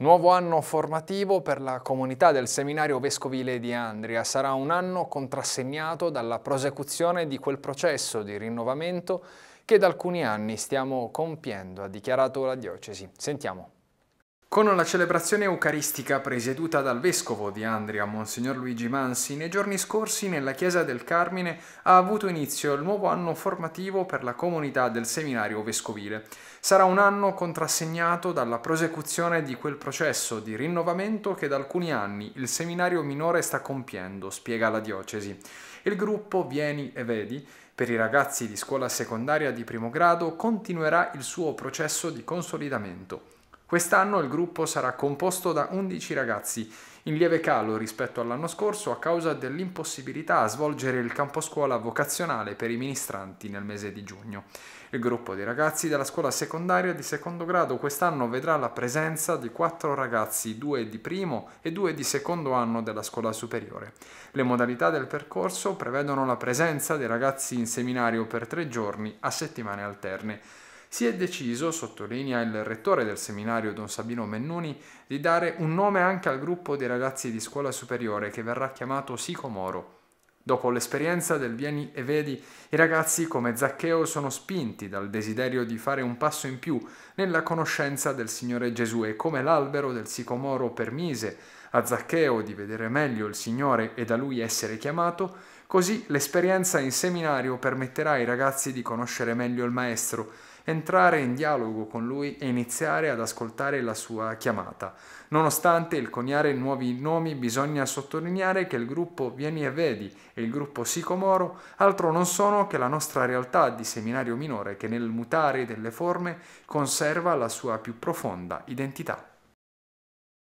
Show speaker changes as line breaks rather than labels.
Nuovo anno formativo per la comunità del seminario vescovile di Andria. Sarà un anno contrassegnato dalla prosecuzione di quel processo di rinnovamento che da alcuni anni stiamo compiendo, ha dichiarato la diocesi. Sentiamo. Con la celebrazione eucaristica presieduta dal vescovo di Andria, Monsignor Luigi Mansi, nei giorni scorsi nella chiesa del Carmine ha avuto inizio il nuovo anno formativo per la comunità del seminario vescovile. Sarà un anno contrassegnato dalla prosecuzione di quel processo di rinnovamento che da alcuni anni il seminario minore sta compiendo, spiega la diocesi. Il gruppo Vieni e Vedi per i ragazzi di scuola secondaria di primo grado continuerà il suo processo di consolidamento. Quest'anno il gruppo sarà composto da 11 ragazzi, in lieve calo rispetto all'anno scorso a causa dell'impossibilità a svolgere il campo scuola vocazionale per i ministranti nel mese di giugno. Il gruppo di ragazzi della scuola secondaria di secondo grado quest'anno vedrà la presenza di quattro ragazzi, due di primo e due di secondo anno della scuola superiore. Le modalità del percorso prevedono la presenza dei ragazzi in seminario per tre giorni a settimane alterne si è deciso, sottolinea il rettore del seminario Don Sabino Mennoni, di dare un nome anche al gruppo dei ragazzi di scuola superiore che verrà chiamato Sicomoro. Dopo l'esperienza del Vieni e Vedi, i ragazzi come Zaccheo sono spinti dal desiderio di fare un passo in più nella conoscenza del Signore Gesù e come l'albero del sicomoro permise a Zaccheo di vedere meglio il Signore e da lui essere chiamato, Così l'esperienza in seminario permetterà ai ragazzi di conoscere meglio il maestro, entrare in dialogo con lui e iniziare ad ascoltare la sua chiamata. Nonostante il coniare nuovi nomi, bisogna sottolineare che il gruppo Vieni e Vedi e il gruppo Sicomoro altro non sono che la nostra realtà di seminario minore che nel mutare delle forme conserva la sua più profonda identità.